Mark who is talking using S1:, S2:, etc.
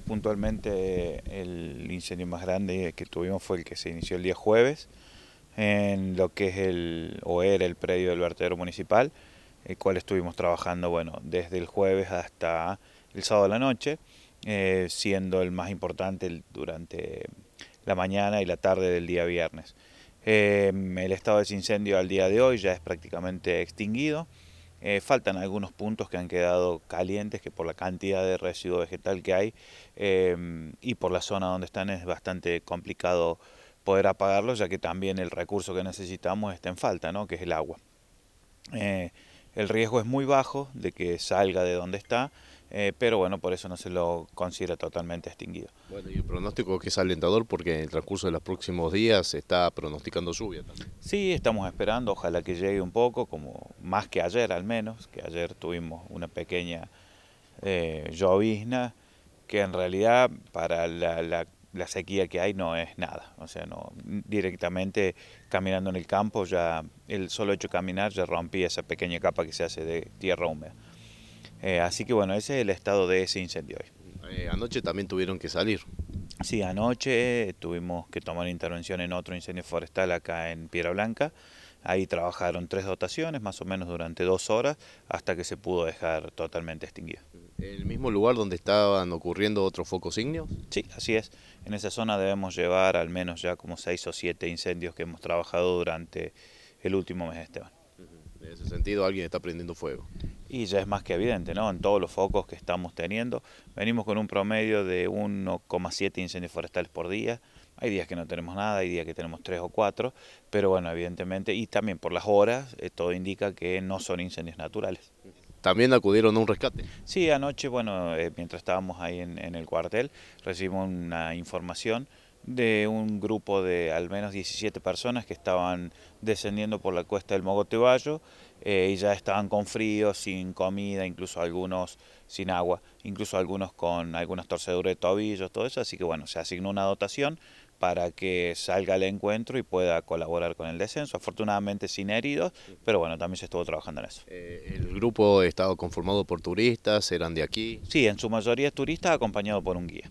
S1: Puntualmente eh, el incendio más grande que tuvimos fue el que se inició el día jueves en lo que es el o era el predio del vertedero municipal, el cual estuvimos trabajando desde el jueves hasta el sábado de la noche, eh, siendo el más importante durante la mañana y la tarde del día viernes. Eh, el estado de ese incendio al día de hoy ya es prácticamente extinguido. Eh, faltan algunos puntos que han quedado calientes, que por la cantidad de residuo vegetal que hay em, y por la zona donde están es bastante complicado poder apagarlos, ya que también el recurso que necesitamos está en falta, ¿no? que es el agua. Eh, el riesgo es muy bajo de que salga de donde está, eh, pero bueno, por eso no se lo considera totalmente extinguido. Bueno, y el pronóstico que es alentador porque en el transcurso de los próximos días se está pronosticando lluvia también. Sí, estamos esperando, ojalá que llegue un poco, como más que ayer al menos, que ayer tuvimos una pequeña eh, llovizna que en realidad para la, la la sequía que hay no es nada. O sea, no, directamente caminando en el campo, ya el solo hecho de caminar ya rompía esa pequeña capa que se hace de tierra húmeda. Eh, así que bueno, ese es el estado de ese incendio hoy. Eh, anoche también tuvieron que salir. Sí, anoche tuvimos que tomar intervención en otro incendio forestal acá en Piedra Blanca. Ahí trabajaron tres dotaciones, más o menos durante dos horas, hasta que se pudo dejar totalmente extinguido. ¿El mismo lugar donde estaban ocurriendo otros focos ignios? Sí, así es. En esa zona debemos llevar al menos ya como seis o siete incendios que hemos trabajado durante el último mes, Esteban. En ese sentido, alguien está prendiendo fuego. Y ya es más que evidente, ¿no? En todos los focos que estamos teniendo, venimos con un promedio de 1,7 incendios forestales por día. Hay días que no tenemos nada, hay días que tenemos tres o cuatro, pero bueno, evidentemente, y también por las horas, eh, todo indica que no son incendios naturales también acudieron a un rescate. Sí, anoche, bueno, eh, mientras estábamos ahí en, el cuartel, recibimos una información de un grupo de al menos 17 personas que estaban descendiendo por la cuesta del Mogoteballo eh, y ya estaban con frío, sin comida, incluso algunos sin agua, incluso algunos con algunas torceduras de tobillos, todo eso, así que bueno, se asignó una dotación para que salga al encuentro y pueda colaborar con el descenso. Afortunadamente sin heridos, pero bueno, también se estuvo trabajando en eso. Eh, ¿El grupo estaba conformado por turistas? ¿Eran de aquí? Sí, en su mayoría turistas acompañado por un guía.